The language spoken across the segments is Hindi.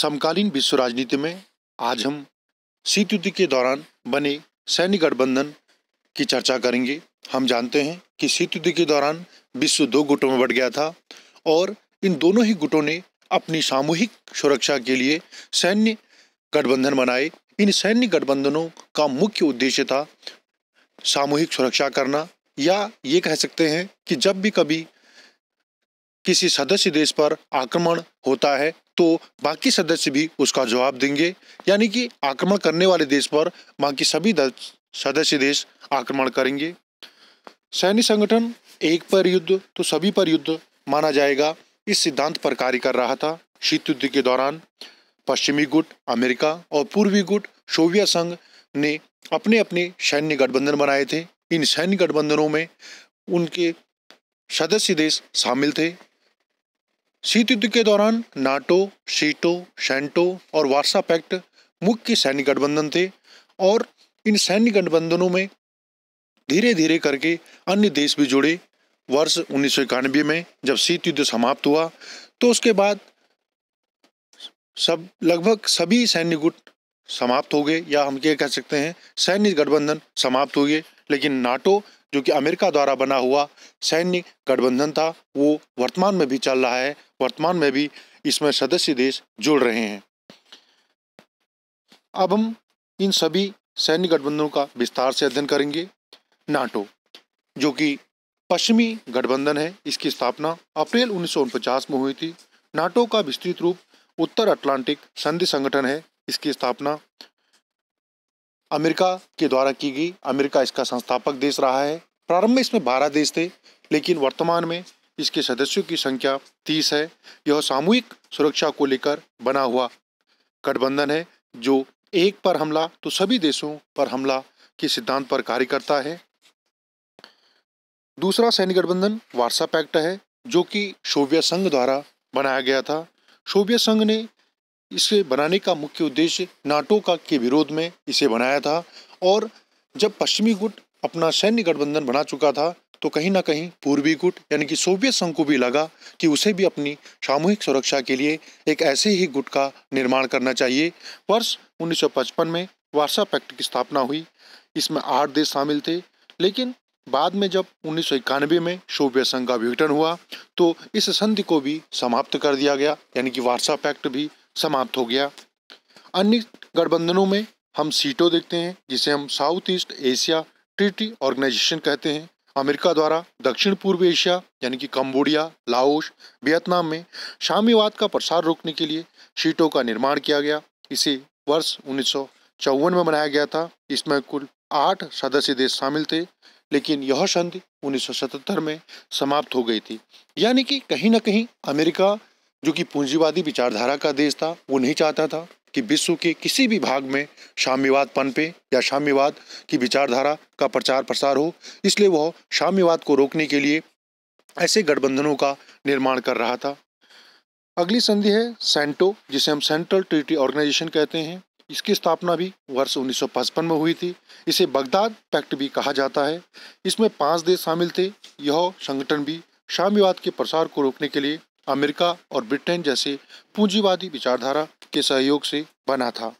समकालीन विश्व राजनीति में आज हम शीत युद्ध के दौरान बने सैन्य गठबंधन की चर्चा करेंगे हम जानते हैं कि शीत युद्ध के दौरान विश्व दो गुटों में बढ़ गया था और इन दोनों ही गुटों ने अपनी सामूहिक सुरक्षा के लिए सैन्य गठबंधन बनाए इन सैन्य गठबंधनों का मुख्य उद्देश्य था सामूहिक सुरक्षा करना या ये कह सकते हैं कि जब भी कभी किसी सदस्य देश पर आक्रमण होता है तो बाकी सदस्य भी उसका जवाब देंगे यानी कि आक्रमण करने वाले देश पर बाकी सभी सदस्य देश आक्रमण करेंगे सैन्य संगठन एक पर युद्ध तो सभी पर युद्ध माना जाएगा इस सिद्धांत पर कार्य कर रहा था शीत युद्ध के दौरान पश्चिमी गुट अमेरिका और पूर्वी गुट सोवियत संघ ने अपने अपने सैन्य गठबंधन बनाए थे इन सैन्य गठबंधनों में उनके सदस्य देश शामिल थे शीत युद्ध के दौरान नाटो सीटो सेंटो और वार्सा पैक्ट मुख्य सैन्य गठबंधन थे और इन सैन्य गठबंधनों में धीरे धीरे करके अन्य देश भी जुड़े वर्ष उन्नीस में जब शीत युद्ध समाप्त हुआ तो उसके बाद सब लगभग सभी सैन्य गुट समाप्त हो गए या हम क्या कह सकते हैं सैन्य गठबंधन समाप्त हो गए लेकिन नाटो जो कि अमेरिका द्वारा बना हुआ सैन्य गठबंधन था वो वर्तमान में भी चल रहा है वर्तमान में भी इसमें सदस्य देश जुड़ रहे हैं अब हम इन सभी सैन्य गठबंधनों का विस्तार से अध्ययन करेंगे नाटो जो कि पश्चिमी गठबंधन है इसकी स्थापना अप्रैल उन्नीस में हुई थी नाटो का विस्तृत रूप उत्तर अटलांटिक संधि संगठन है इसकी स्थापना अमेरिका के द्वारा की गई अमेरिका इसका संस्थापक देश रहा है प्रारंभ में इसमें 12 देश थे लेकिन वर्तमान में इसके सदस्यों की संख्या तीस है यह सामूहिक सुरक्षा को लेकर बना हुआ गठबंधन है जो एक पर हमला तो सभी देशों पर हमला के सिद्धांत पर कार्य करता है दूसरा सैन्य गठबंधन वार्सा पैक्ट है जो कि शोविया संघ द्वारा बनाया गया था शोविया संघ ने इसे बनाने का मुख्य उद्देश्य नाटो का के विरोध में इसे बनाया था और जब पश्चिमी गुट अपना सैन्य गठबंधन बना चुका था तो कहीं ना कहीं पूर्वी गुट यानी कि सोवियत संघ को भी लगा कि उसे भी अपनी सामूहिक सुरक्षा के लिए एक ऐसे ही गुट का निर्माण करना चाहिए वर्ष 1955 में वार्सा पैक्ट की स्थापना हुई इसमें आठ देश शामिल थे लेकिन बाद में जब उन्नीस में सोवियत संघ का विघटन हुआ तो इस संधि को भी समाप्त कर दिया गया यानी कि वार्सा पैक्ट भी समाप्त हो गया अन्य गठबंधनों में हम सीटों देखते हैं जिसे हम South East Asia Treaty Organization कहते हैं अमेरिका द्वारा दक्षिण पूर्व एशिया यानी कि कंबोडिया लाओस वियतनाम में साम्यवाद का प्रसार रोकने के लिए शीटों का निर्माण किया गया इसे वर्ष उन्नीस में मनाया गया था इसमें कुल आठ सदस्य देश शामिल थे लेकिन यह संधि 1977 में समाप्त हो गई थी यानी कि कहीं ना कहीं अमेरिका जो कि पूंजीवादी विचारधारा का देश था वो नहीं चाहता था कि विश्व के किसी भी भाग में साम्यवाद पनपे या साम्यवाद की विचारधारा का प्रचार प्रसार हो इसलिए वह साम्यवाद को रोकने के लिए ऐसे गठबंधनों का निर्माण कर रहा था अगली संधि है सेंटो जिसे हम सेंट्रल ट्रिटी ऑर्गेनाइजेशन कहते हैं इसकी स्थापना भी वर्ष 1955 में हुई थी इसे बगदाद पैक्ट भी कहा जाता है इसमें पांच देश शामिल थे यह संगठन भी साम्यवाद के प्रसार को रोकने के लिए अमेरिका और ब्रिटेन जैसे पूंजीवादी विचारधारा के सहयोग से बना था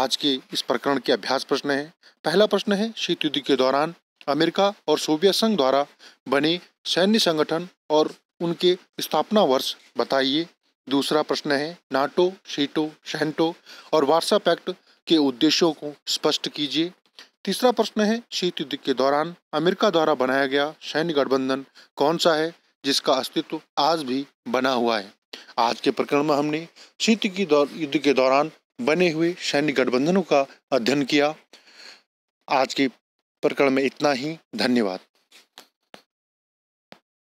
आज के इस प्रकरण के अभ्यास प्रश्न है पहला प्रश्न है शीत युद्ध के दौरान अमेरिका और सोवियत संघ द्वारा बने सैन्य संगठन और उनके स्थापना वर्ष बताइए दूसरा प्रश्न है नाटो शीटो शैंटो और वार्सा पैक्ट के उद्देश्यों को स्पष्ट कीजिए तीसरा प्रश्न है शीत युद्ध के दौरान अमेरिका द्वारा बनाया गया सैन्य गठबंधन कौन सा है जिसका अस्तित्व आज भी बना हुआ है आज के प्रकरण में हमने शीत की दौर युद्ध के दौरान बने हुए सैन्य गठबंधनों का अध्ययन किया आज के प्रकरण में इतना ही धन्यवाद